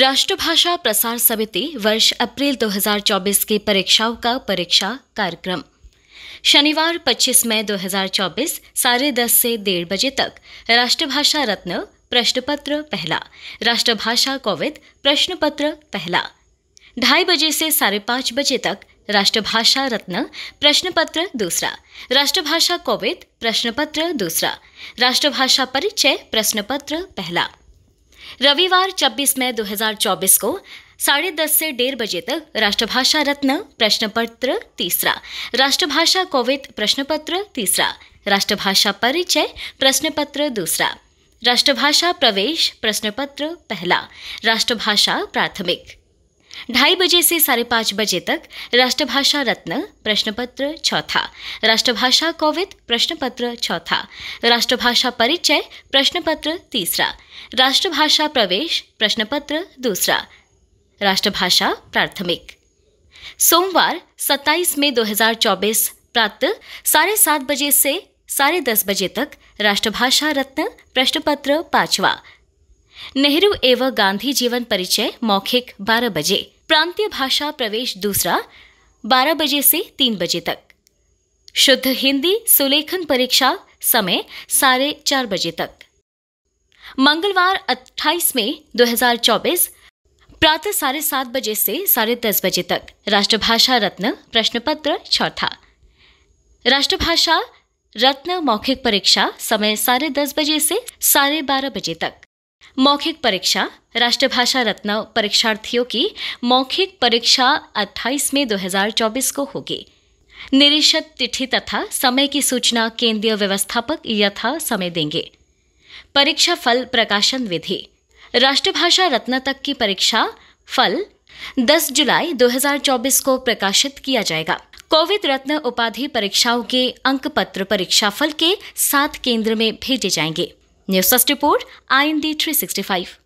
राष्ट्रभाषा प्रसार समिति वर्ष अप्रैल 2024 के परीक्षाओं का परीक्षा कार्यक्रम शनिवार 25 मई 2024 साढ़े दस से डेढ़ बजे तक राष्ट्रभाषा रत्न प्रश्न पत्र पहला राष्ट्रभाषा कोविद प्रश्न पत्र पहला ढाई बजे से साढ़े पांच बजे तक राष्ट्रभाषा रत्न प्रश्न पत्र दूसरा राष्ट्रभाषा कोविद प्रश्न पत्र दूसरा राष्ट्रभाषा परिचय प्रश्न पत्र पहला रविवार 26 मई 2024 को साढ़े दस से डेढ़ बजे तक राष्ट्रभाषा रत्न प्रश्न पत्र तीसरा राष्ट्रभाषा कोविद प्रश्न पत्र तीसरा राष्ट्रभाषा परिचय प्रश्न पत्र दूसरा राष्ट्रभाषा प्रवेश प्रश्न पत्र पहला राष्ट्रभाषा प्राथमिक ढाई बजे से साढ़े पाँच बजे तक राष्ट्रभाषा रत्न प्रश्न पत्र चौथा राष्ट्रभाषा कोविद प्रश्न पत्र चौथा राष्ट्रभाषा परिचय प्रश्न पत्र तीसरा राष्ट्रभाषा प्रवेश प्रश्न पत्र दूसरा राष्ट्रभाषा प्राथमिक सोमवार 27 मई 2024 प्रातः साढ़े सात बजे से साढ़े दस बजे तक राष्ट्रभाषा रत्न प्रश्न पत्र पांचवा नेहरू एवं गांधी जीवन परिचय मौखिक 12 बजे प्रांतीय भाषा प्रवेश दूसरा 12 बजे से 3 बजे तक शुद्ध हिंदी सुलेखन परीक्षा समय साढ़े चार बजे तक मंगलवार 28 मई 2024 प्रातः साढ़े सात बजे से साढ़े दस बजे तक राष्ट्रभाषा रत्न प्रश्न पत्र चौथा राष्ट्रभाषा रत्न मौखिक परीक्षा समय साढ़े दस बजे से साढ़े बारह बजे तक मौखिक परीक्षा राष्ट्रभाषा रत्न परीक्षार्थियों की मौखिक परीक्षा 28 मई 2024 को होगी निरीक्षक तिथि तथा समय की सूचना केंद्रीय व्यवस्थापक यथा समय देंगे परीक्षा फल प्रकाशन विधि राष्ट्रभाषा रत्न तक की परीक्षा फल 10 जुलाई 2024 को प्रकाशित किया जाएगा कोविड रत्न उपाधि परीक्षाओं के अंक पत्र परीक्षा फल के सात केंद्र में भेजे जाएंगे news report I N D three sixty five